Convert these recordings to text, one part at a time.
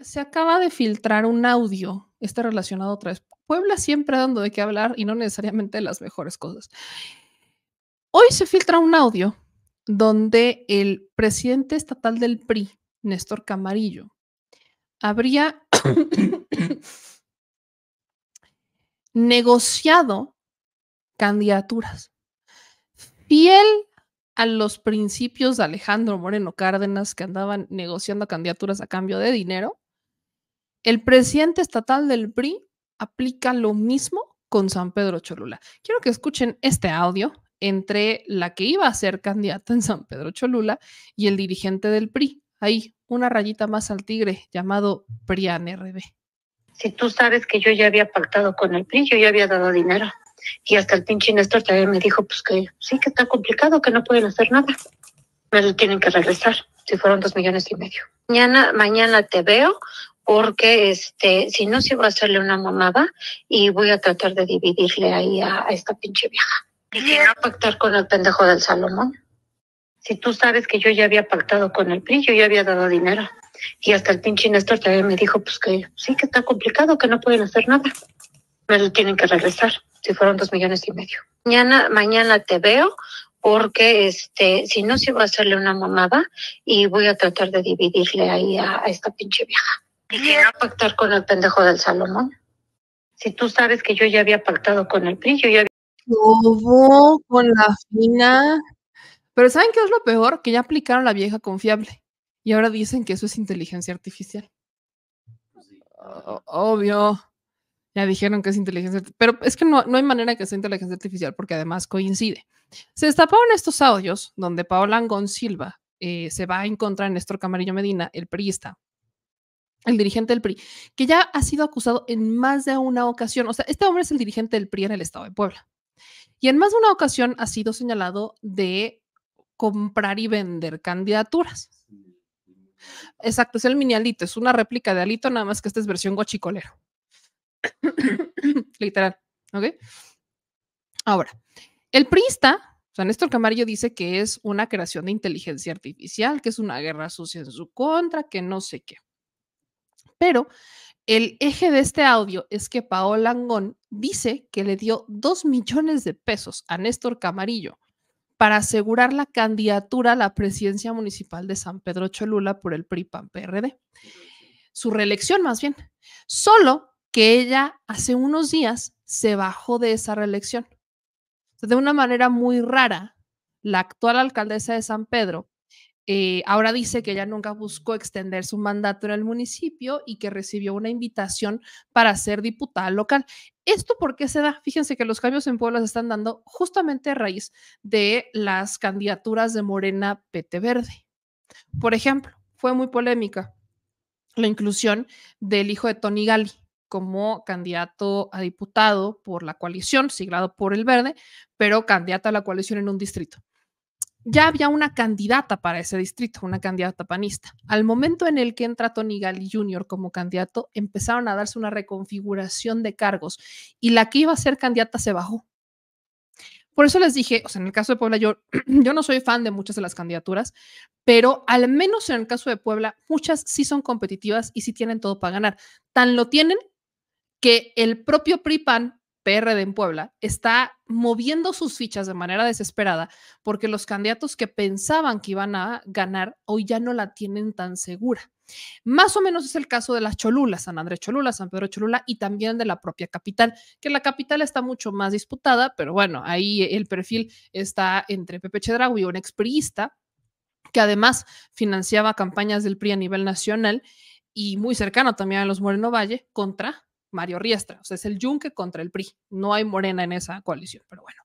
se acaba de filtrar un audio, está relacionado otra vez. Puebla siempre dando de qué hablar y no necesariamente las mejores cosas. Hoy se filtra un audio donde el presidente estatal del PRI, Néstor Camarillo, habría negociado candidaturas. Fiel a los principios de Alejandro Moreno Cárdenas que andaban negociando candidaturas a cambio de dinero, el presidente estatal del PRI aplica lo mismo con San Pedro Cholula. Quiero que escuchen este audio entre la que iba a ser candidata en San Pedro Cholula y el dirigente del PRI. Ahí, una rayita más al tigre llamado PRIAN RB. Si tú sabes que yo ya había pactado con el PRI, yo ya había dado dinero. Y hasta el pinche Néstor también me dijo, pues que sí, que está complicado, que no pueden hacer nada. Me lo tienen que regresar, si fueron dos millones y medio. Mañana, mañana te veo, porque este, si no, sí voy a hacerle una mamada y voy a tratar de dividirle ahí a, esta pinche vieja. Y pactar con el pendejo del Salomón. Si tú sabes que yo ya había pactado con el PRI, yo ya había dado dinero. Y hasta el pinche Néstor también me dijo, pues que sí, que está complicado, que no pueden hacer nada. Me lo tienen que regresar, si fueron dos millones y medio. Mañana, mañana te veo porque este, si no, si voy a hacerle una mamada y voy a tratar de dividirle ahí a, esta pinche vieja. Y pactar con el pendejo del Salomón. Si tú sabes que yo ya había pactado con el PRI, yo ya con la fina. Pero ¿saben qué es lo peor? Que ya aplicaron la vieja confiable y ahora dicen que eso es inteligencia artificial. Pues obvio. Ya dijeron que es inteligencia pero es que no, no hay manera que sea inteligencia artificial porque además coincide. Se destaparon estos audios donde Paola Angon Silva eh, se va a encontrar en Néstor Camarillo Medina, el priista, el dirigente del PRI, que ya ha sido acusado en más de una ocasión. O sea, este hombre es el dirigente del PRI en el estado de Puebla. Y en más de una ocasión ha sido señalado de comprar y vender candidaturas. Exacto, es el mini alito, es una réplica de alito, nada más que esta es versión guachicolero. Literal. ¿Ok? Ahora, el priista, o Néstor Camarillo dice que es una creación de inteligencia artificial, que es una guerra sucia en su contra, que no sé qué. Pero el eje de este audio es que Paola Angón dice que le dio dos millones de pesos a Néstor Camarillo para asegurar la candidatura a la presidencia municipal de San Pedro Cholula por el PRI-PAN-PRD. Su reelección, más bien. Solo que ella hace unos días se bajó de esa reelección. De una manera muy rara, la actual alcaldesa de San Pedro eh, ahora dice que ella nunca buscó extender su mandato en el municipio y que recibió una invitación para ser diputada local. ¿Esto por qué se da? Fíjense que los cambios en Puebla se están dando justamente a raíz de las candidaturas de Morena PT Verde. Por ejemplo, fue muy polémica la inclusión del hijo de Tony Gali como candidato a diputado por la coalición, siglado por el verde, pero candidata a la coalición en un distrito. Ya había una candidata para ese distrito, una candidata panista. Al momento en el que entra Tony Gali Jr. como candidato, empezaron a darse una reconfiguración de cargos y la que iba a ser candidata se bajó. Por eso les dije, o sea, en el caso de Puebla, yo, yo no soy fan de muchas de las candidaturas, pero al menos en el caso de Puebla, muchas sí son competitivas y sí tienen todo para ganar. Tan lo tienen que el propio PRIPAN, PRD en Puebla, está moviendo sus fichas de manera desesperada porque los candidatos que pensaban que iban a ganar hoy ya no la tienen tan segura. Más o menos es el caso de las Cholulas, San Andrés Cholula, San Pedro Cholula y también de la propia capital, que la capital está mucho más disputada, pero bueno, ahí el perfil está entre Pepe y un expriista, que además financiaba campañas del PRI a nivel nacional y muy cercano también a los Moreno Valle, contra Mario Riestra. O sea, es el yunque contra el PRI. No hay morena en esa coalición, pero bueno.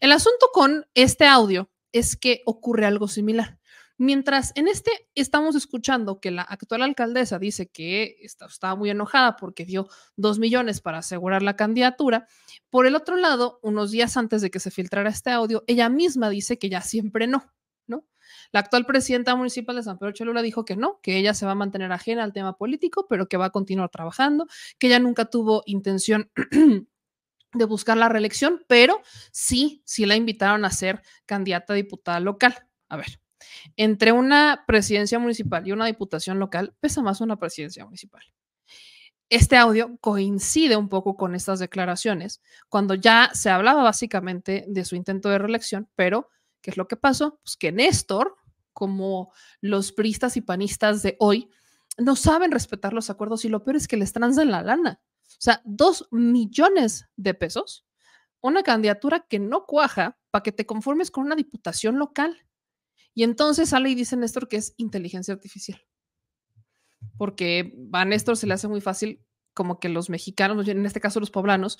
El asunto con este audio es que ocurre algo similar. Mientras en este estamos escuchando que la actual alcaldesa dice que está, estaba muy enojada porque dio dos millones para asegurar la candidatura, por el otro lado, unos días antes de que se filtrara este audio, ella misma dice que ya siempre no, la actual presidenta municipal de San Pedro Cholula dijo que no, que ella se va a mantener ajena al tema político, pero que va a continuar trabajando, que ella nunca tuvo intención de buscar la reelección, pero sí, sí la invitaron a ser candidata a diputada local. A ver, entre una presidencia municipal y una diputación local, pesa más una presidencia municipal. Este audio coincide un poco con estas declaraciones, cuando ya se hablaba básicamente de su intento de reelección, pero ¿Qué es lo que pasó? Pues que Néstor, como los priistas y panistas de hoy, no saben respetar los acuerdos y lo peor es que les transan la lana. O sea, dos millones de pesos, una candidatura que no cuaja para que te conformes con una diputación local. Y entonces sale y dice Néstor que es inteligencia artificial. Porque a Néstor se le hace muy fácil como que los mexicanos, en este caso los poblanos,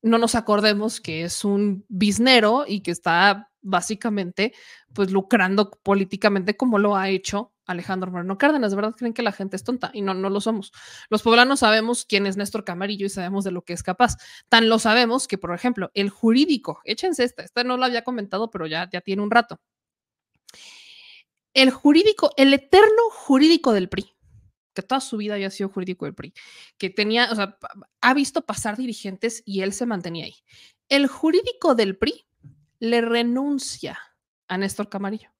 no nos acordemos que es un biznero y que está básicamente, pues lucrando políticamente como lo ha hecho Alejandro Moreno Cárdenas. De verdad creen que la gente es tonta y no, no lo somos. Los poblanos sabemos quién es Néstor Camarillo y sabemos de lo que es capaz. Tan lo sabemos que, por ejemplo, el jurídico, échense esta, esta no la había comentado, pero ya, ya tiene un rato. El jurídico, el eterno jurídico del PRI, que toda su vida había sido jurídico del PRI, que tenía, o sea, ha visto pasar dirigentes y él se mantenía ahí. El jurídico del PRI le renuncia a Néstor Camarillo.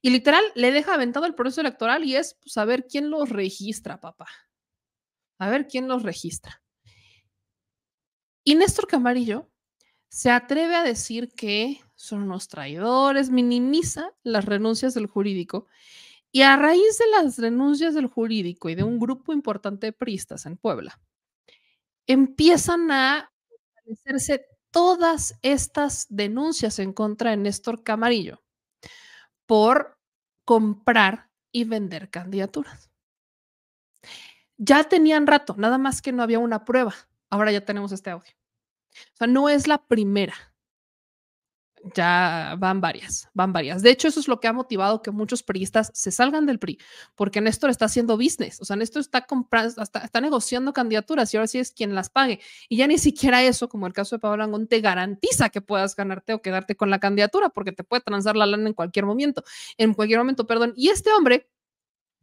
Y literal, le deja aventado el proceso electoral y es saber pues, a ver quién los registra, papá. A ver quién los registra. Y Néstor Camarillo se atreve a decir que son unos traidores, minimiza las renuncias del jurídico. Y a raíz de las renuncias del jurídico y de un grupo importante de priistas en Puebla, empiezan a hacerse todas estas denuncias en contra de Néstor Camarillo por comprar y vender candidaturas. Ya tenían rato, nada más que no había una prueba. Ahora ya tenemos este audio. O sea, no es la primera ya van varias, van varias. De hecho, eso es lo que ha motivado que muchos priistas se salgan del PRI, porque Néstor está haciendo business, o sea, Néstor está comprando, está, negociando candidaturas y ahora sí es quien las pague. Y ya ni siquiera eso, como el caso de Pablo Langón, te garantiza que puedas ganarte o quedarte con la candidatura, porque te puede transar la lana en cualquier momento, en cualquier momento, perdón. Y este hombre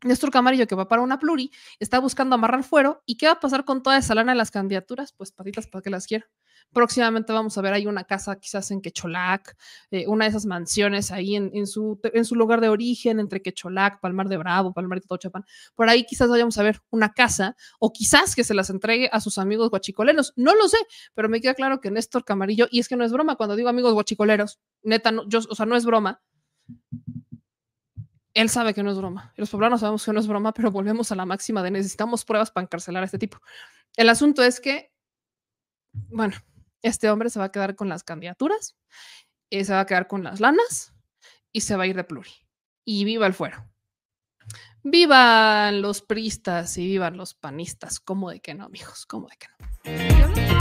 Néstor Camarillo, que va para una pluri, está buscando amarrar fuero. ¿Y qué va a pasar con toda esa lana de las candidaturas? Pues patitas para que las quiera. Próximamente vamos a ver, ahí una casa quizás en Quecholac, eh, una de esas mansiones ahí en, su, en su lugar de origen, entre Quecholac, Palmar de Bravo, Palmar de Tochapan. Por ahí quizás vayamos a ver una casa o quizás que se las entregue a sus amigos guachicoleros No lo sé, pero me queda claro que Néstor Camarillo, y es que no es broma, cuando digo amigos guachicoleros, neta, yo, o sea, no es broma él sabe que no es broma. Los poblanos sabemos que no es broma, pero volvemos a la máxima de necesitamos pruebas para encarcelar a este tipo. El asunto es que, bueno, este hombre se va a quedar con las candidaturas, eh, se va a quedar con las lanas y se va a ir de pluri. Y viva el fuero. Vivan los priistas y vivan los panistas. ¿Cómo de que no, amigos? ¿Cómo de que no?